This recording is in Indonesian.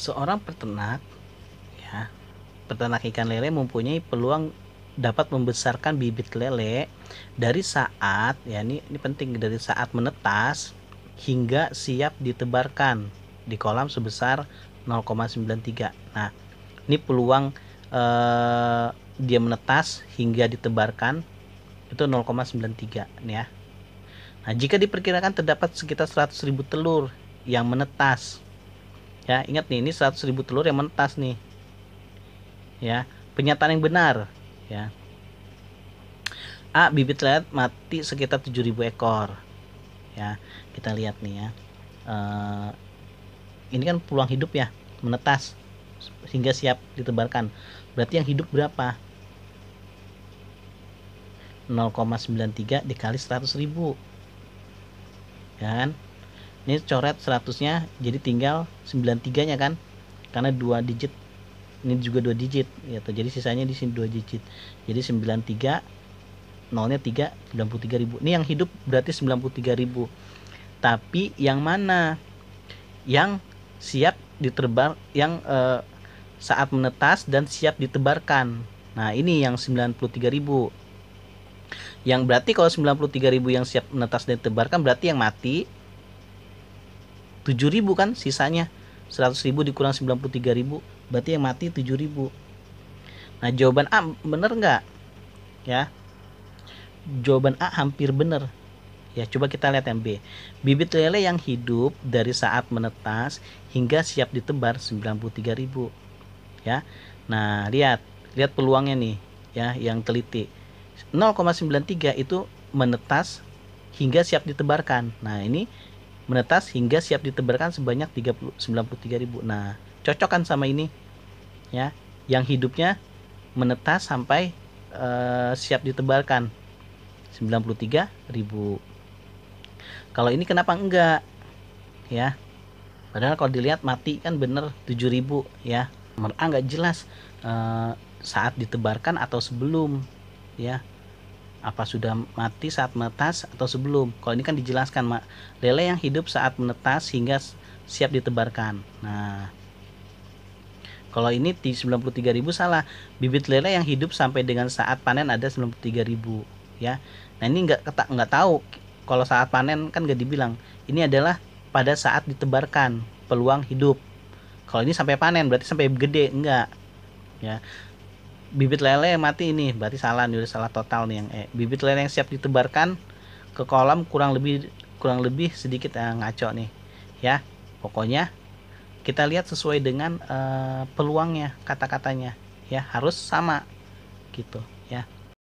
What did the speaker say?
seorang peternak ya peternak ikan lele mempunyai peluang dapat membesarkan bibit lele dari saat ya ini, ini penting dari saat menetas hingga siap ditebarkan di kolam sebesar 0,93. Nah, ini peluang eh, dia menetas hingga ditebarkan itu 0,93 ya. Nah, jika diperkirakan terdapat sekitar 100.000 telur yang menetas ya ingat nih ini 100 ribu telur yang menetas nih ya penyataan yang benar ya A bibit lihat mati sekitar 7000 ekor ya kita lihat nih ya e, ini kan peluang hidup ya menetas sehingga siap ditebarkan berarti yang hidup berapa 0,93 dikali 100 ribu ya kan ini coret 100 nya jadi tinggal 93 nya kan karena dua digit ini juga dua digit gitu jadi sisanya di sini dua digit jadi 93 nolnya 3 93 ribu ini yang hidup berarti 93 ribu tapi yang mana yang siap diterbang yang eh, saat menetas dan siap ditebarkan nah ini yang 93 ribu yang berarti kalau 93 ribu yang siap menetas dan ditebarkan berarti yang mati 7.000 kan sisanya 100.000 dikurang 93.000 berarti yang mati 7.000 nah jawaban A bener nggak ya jawaban A hampir bener ya coba kita lihat yang B bibit lele yang hidup dari saat menetas hingga siap ditebar 93.000 ya nah lihat lihat peluangnya nih ya yang teliti 0,93 itu menetas hingga siap ditebarkan nah ini menetas hingga siap ditebarkan sebanyak 93.000. Nah, cocok kan sama ini? Ya, yang hidupnya menetas sampai e, siap ditebarkan 93.000. Kalau ini kenapa enggak? Ya. Padahal kalau dilihat mati kan bener 7.000 ya. Nomor A nggak jelas e, saat ditebarkan atau sebelum ya apa sudah mati saat menetas atau sebelum. Kalau ini kan dijelaskan, Mak. Lele yang hidup saat menetas hingga siap ditebarkan. Nah, kalau ini di 93.000 salah. Bibit lele yang hidup sampai dengan saat panen ada 93.000 ya. Nah, ini nggak ketak nggak tahu kalau saat panen kan nggak dibilang. Ini adalah pada saat ditebarkan peluang hidup. Kalau ini sampai panen berarti sampai gede enggak. Ya bibit lele yang mati ini berarti salah nih udah salah total nih yang E bibit lele yang siap ditebarkan ke kolam kurang lebih kurang lebih sedikit yang eh, ngaco nih ya pokoknya kita lihat sesuai dengan uh, peluangnya kata-katanya ya harus sama gitu